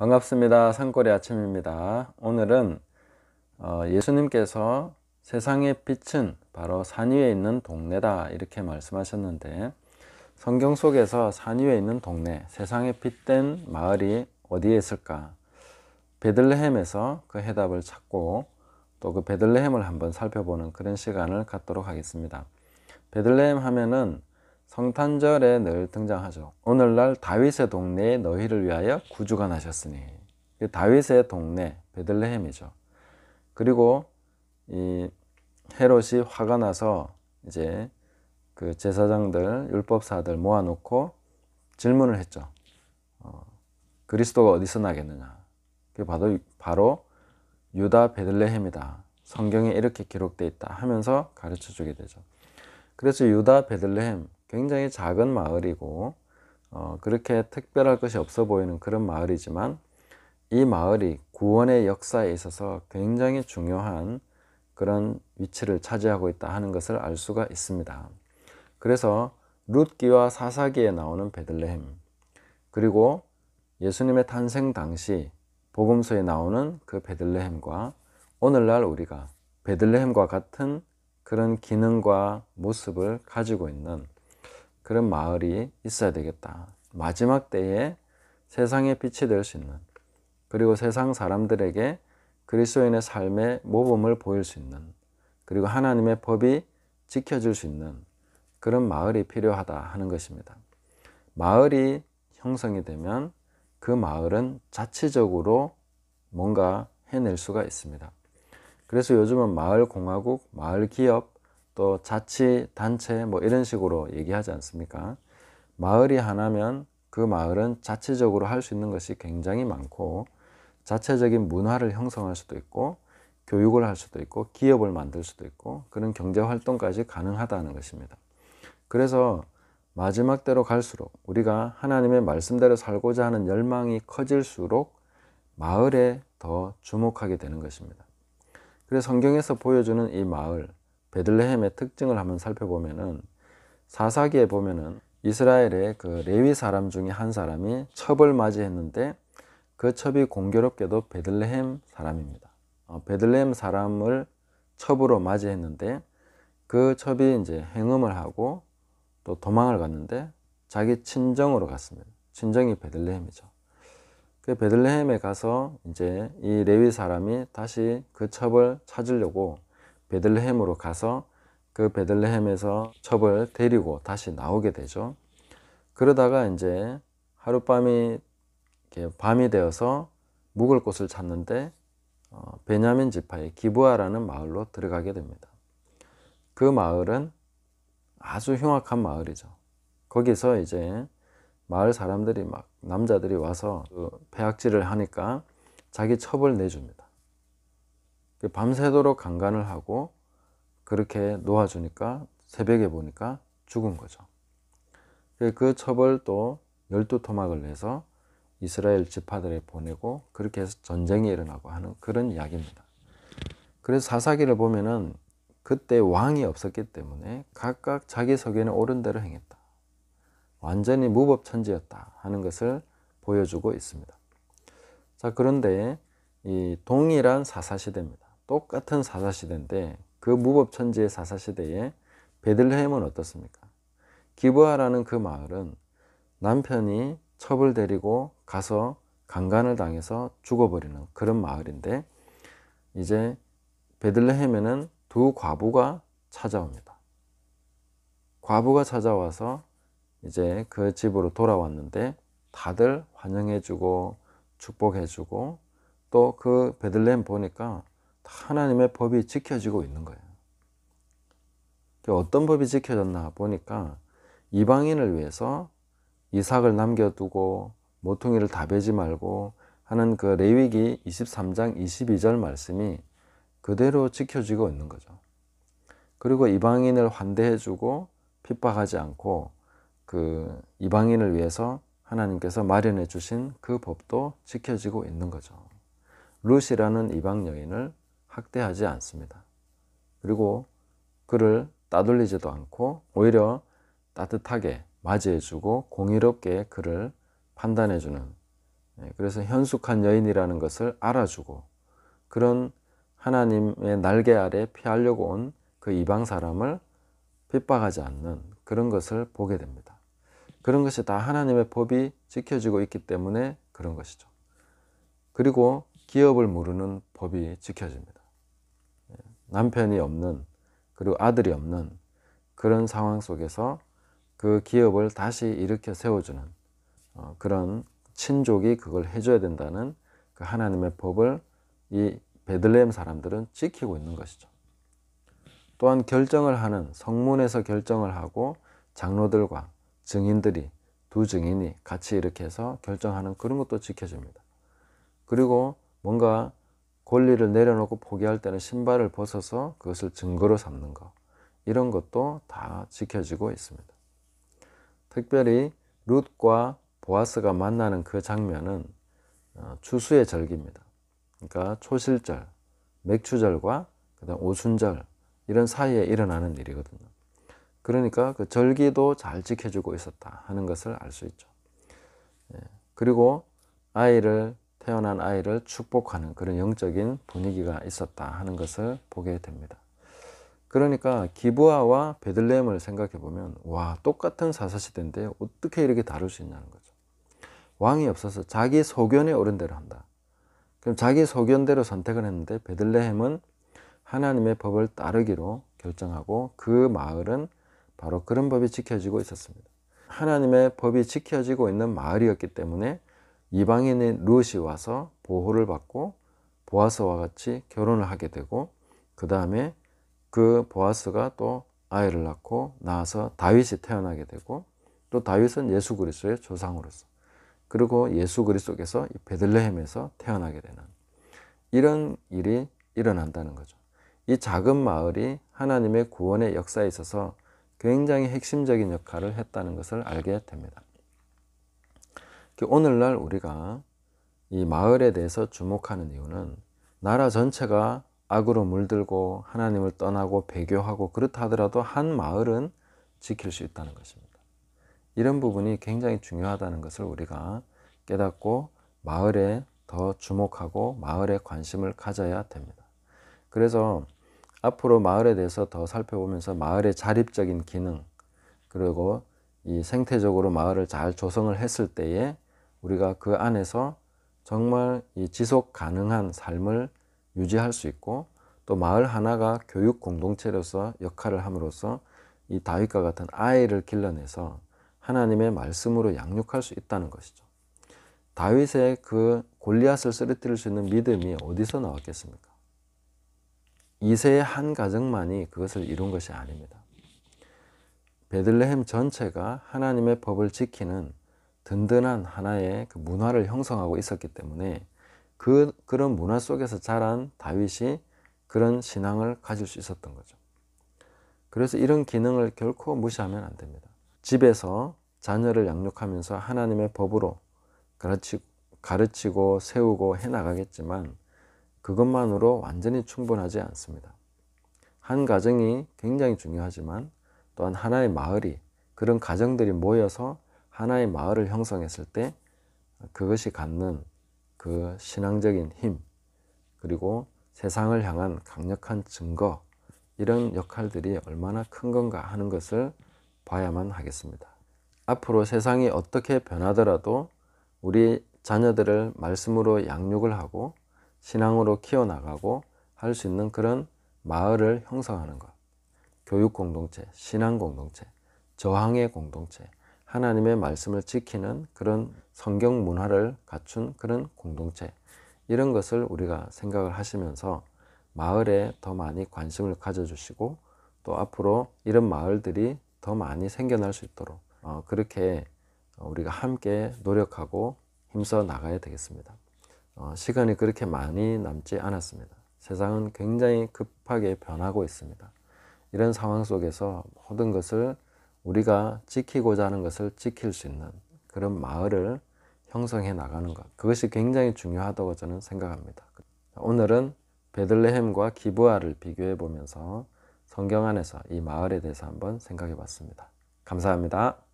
반갑습니다. 산골의 아침입니다. 오늘은 어, 예수님께서 세상의 빛은 바로 산 위에 있는 동네다 이렇게 말씀하셨는데 성경 속에서 산 위에 있는 동네, 세상의 빛된 마을이 어디에 있을까? 베들레헴에서 그 해답을 찾고 또 그 베들레헴을 한번 살펴보는 그런 시간을 갖도록 하겠습니다. 베들레헴 하면은 성탄절에 늘 등장하죠. 오늘날 다윗의 동네에 너희를 위하여 구주가 나셨으니 그 다윗의 동네 베들레헴이죠. 그리고 이 헤롯이 화가 나서 이제 그 제사장들 율법사들 모아놓고 질문을 했죠. 어, 그리스도가 어디서 나겠느냐? 그게 바로 바로 유다 베들레헴이다. 성경에 이렇게 기록돼 있다 하면서 가르쳐 주게 되죠. 그래서 유다 베들레헴 굉장히 작은 마을이고 어, 그렇게 특별할 것이 없어 보이는 그런 마을이지만 이 마을이 구원의 역사에 있어서 굉장히 중요한 그런 위치를 차지하고 있다 하는 것을 알 수가 있습니다. 그래서 룻기와 사사기에 나오는 베들레헴 그리고 예수님의 탄생 당시 복음서에 나오는 그 베들레헴과 오늘날 우리가 베들레헴과 같은 그런 기능과 모습을 가지고 있는 그런 마을이 있어야 되겠다. 마지막 때에 세상의 빛이 될 수 있는 그리고 세상 사람들에게 그리스도인의 삶의 모범을 보일 수 있는 그리고 하나님의 법이 지켜질 수 있는 그런 마을이 필요하다 하는 것입니다. 마을이 형성이 되면 그 마을은 자체적으로 뭔가 해낼 수가 있습니다. 그래서 요즘은 마을 공화국, 마을 기업, 또 자치, 단체 뭐 이런 식으로 얘기하지 않습니까? 마을이 하나면 그 마을은 자체적으로 할 수 있는 것이 굉장히 많고 자체적인 문화를 형성할 수도 있고 교육을 할 수도 있고 기업을 만들 수도 있고 그런 경제 활동까지 가능하다는 것입니다. 그래서 마지막 때로 갈수록 우리가 하나님의 말씀대로 살고자 하는 열망이 커질수록 마을에 더 주목하게 되는 것입니다. 그래서 성경에서 보여주는 이 마을, 베들레헴의 특징을 한번 살펴보면은 사사기에 보면은 이스라엘의 그 레위 사람 중에 한 사람이 첩을 맞이했는데 그 첩이 공교롭게도 베들레헴 사람입니다. 어, 베들레헴 사람을 첩으로 맞이했는데 그 첩이 이제 행음을 하고 또 도망을 갔는데 자기 친정으로 갔습니다. 친정이 베들레헴이죠. 그 베들레헴에 가서 이제 이 레위 사람이 다시 그 첩을 찾으려고 베들레헴으로 가서 그 베들레헴에서 첩을 데리고 다시 나오게 되죠. 그러다가 이제 하룻밤이 밤이 되어서 묵을 곳을 찾는데 어, 베냐민 지파의 기부아라는 마을로 들어가게 됩니다. 그 마을은 아주 흉악한 마을이죠. 거기서 이제 마을 사람들이 막 남자들이 와서 그 배악질을 하니까 자기 첩을 내줍니다. 그 밤새도록 강간을 하고 그렇게 놓아주니까 새벽에 보니까 죽은 거죠. 그, 그 처벌도 열두 토막을 내서 이스라엘 지파들에 보내고 그렇게 해서 전쟁이 일어나고 하는 그런 이야기입니다. 그래서 사사기를 보면은 그때 왕이 없었기 때문에 각각 자기 서에는 옳은 대로 행했다. 완전히 무법천지였다 하는 것을 보여주고 있습니다. 자, 그런데 이 동일한 사사시대입니다. 똑같은 사사시대인데 그 무법천지의 사사시대에 베들레헴은 어떻습니까? 기브아라는 그 마을은 남편이 첩을 데리고 가서 강간을 당해서 죽어버리는 그런 마을인데 이제 베들레헴에는 두 과부가 찾아옵니다. 과부가 찾아와서 이제 그 집으로 돌아왔는데 다들 환영해주고 축복해주고 또 그 베들레헴 보니까 하나님의 법이 지켜지고 있는 거예요. 그러니까 어떤 법이 지켜졌나 보니까 이방인을 위해서 이삭을 남겨두고 모퉁이를 다 베지 말고 하는 그 레위기 23장 22절 말씀이 그대로 지켜지고 있는 거죠. 그리고 이방인을 환대해주고 핍박하지 않고 그 이방인을 위해서 하나님께서 마련해 주신 그 법도 지켜지고 있는 거죠. 루시라는 이방 여인을 학대하지 않습니다. 그리고 그를 따돌리지도 않고 오히려 따뜻하게 맞이해주고 공의롭게 그를 판단해주는 예, 그래서 현숙한 여인이라는 것을 알아주고 그런 하나님의 날개 아래 피하려고 온 그 이방 사람을 핍박하지 않는 그런 것을 보게 됩니다. 그런 것이 다 하나님의 법이 지켜지고 있기 때문에 그런 것이죠. 그리고 기업을 모르는 법이 지켜집니다. 남편이 없는 그리고 아들이 없는 그런 상황 속에서 그 기업을 다시 일으켜 세워주는 어, 그런 친족이 그걸 해줘야 된다는 그 하나님의 법을 이 베들레헴 사람들은 지키고 있는 것이죠. 또한 결정을 하는 성문에서 결정을 하고 장로들과 증인들이 두 증인이 같이 이렇게 해서 결정하는 그런 것도 지켜집니다. 그리고 뭔가 권리를 내려놓고 포기할 때는 신발을 벗어서 그것을 증거로 삼는 것. 이런 것도 다 지켜지고 있습니다. 특별히 룻과 보아스가 만나는 그 장면은 어, 추수의 절기입니다. 그러니까 초실절, 맥추절과 그다음 오순절 이런 사이에 일어나는 일이거든요. 그러니까 그 절기도 잘 지켜주고 있었다 하는 것을 알 수 있죠. 예. 그리고 아이를 태어난 아이를 축복하는 그런 영적인 분위기가 있었다 하는 것을 보게 됩니다. 그러니까 기부아와 베들레헴을 생각해 보면 와 똑같은 사사시대인데 어떻게 이렇게 다를 수 있냐는 거죠. 왕이 없어서 자기 소견에 오른 대로 한다. 그럼 자기 소견대로 선택을 했는데 베들레헴은 하나님의 법을 따르기로 결정하고 그 마을은 바로 그런 법이 지켜지고 있었습니다. 하나님의 법이 지켜지고 있는 마을이었기 때문에 이방인의 루시 와서 보호를 받고 보아스와 같이 결혼을 하게 되고 그 다음에 그 보아스가 또 아이를 낳고 낳아서 다윗이 태어나게 되고 또 다윗은 예수 그리스도의 조상으로서 그리고 예수 그리스도께서 베들레헴에서 태어나게 되는 이런 일이 일어난다는 거죠. 이 작은 마을이 하나님의 구원의 역사에 있어서 굉장히 핵심적인 역할을 했다는 것을 알게 됩니다. 그 오늘날 우리가 이 마을에 대해서 주목하는 이유는 나라 전체가 악으로 물들고 하나님을 떠나고 배교하고 그렇다 하더라도 한 마을은 지킬 수 있다는 것입니다. 이런 부분이 굉장히 중요하다는 것을 우리가 깨닫고 마을에 더 주목하고 마을에 관심을 가져야 됩니다. 그래서 앞으로 마을에 대해서 더 살펴보면서 마을의 자립적인 기능 그리고 이 생태적으로 마을을 잘 조성을 했을 때에 우리가 그 안에서 정말 이 지속 가능한 삶을 유지할 수 있고 또 마을 하나가 교육 공동체로서 역할을 함으로써 이 다윗과 같은 아이를 길러내서 하나님의 말씀으로 양육할 수 있다는 것이죠. 다윗의 그 골리앗을 쓰러뜨릴 수 있는 믿음이 어디서 나왔겠습니까? 이세의 한 가정만이 그것을 이룬 것이 아닙니다. 베들레헴 전체가 하나님의 법을 지키는 든든한 하나의 그 문화를 형성하고 있었기 때문에 그, 그런 문화 속에서 자란 다윗이 그런 신앙을 가질 수 있었던 거죠. 그래서 이런 기능을 결코 무시하면 안 됩니다. 집에서 자녀를 양육하면서 하나님의 법으로 가르치고 세우고 해나가겠지만 그것만으로 완전히 충분하지 않습니다. 한 가정이 굉장히 중요하지만 또한 하나의 마을이 그런 가정들이 모여서 하나의 마을을 형성했을 때 그것이 갖는 그 신앙적인 힘 그리고 세상을 향한 강력한 증거 이런 역할들이 얼마나 큰 건가 하는 것을 봐야만 하겠습니다. 앞으로 세상이 어떻게 변하더라도 우리 자녀들을 말씀으로 양육을 하고 신앙으로 키워나가고 할 수 있는 그런 마을을 형성하는 것. 교육 공동체, 신앙 공동체, 저항의 공동체, 하나님의 말씀을 지키는 그런 성경 문화를 갖춘 그런 공동체 이런 것을 우리가 생각을 하시면서 마을에 더 많이 관심을 가져주시고 또 앞으로 이런 마을들이 더 많이 생겨날 수 있도록 어, 그렇게 우리가 함께 노력하고 힘써 나가야 되겠습니다. 어, 시간이 그렇게 많이 남지 않았습니다. 세상은 굉장히 급하게 변하고 있습니다. 이런 상황 속에서 모든 것을 우리가 지키고자 하는 것을 지킬 수 있는 그런 마을을 형성해 나가는 것. 그것이 굉장히 중요하다고 저는 생각합니다. 오늘은 베들레헴과 기부아를 비교해 보면서 성경 안에서 이 마을에 대해서 한번 생각해 봤습니다. 감사합니다.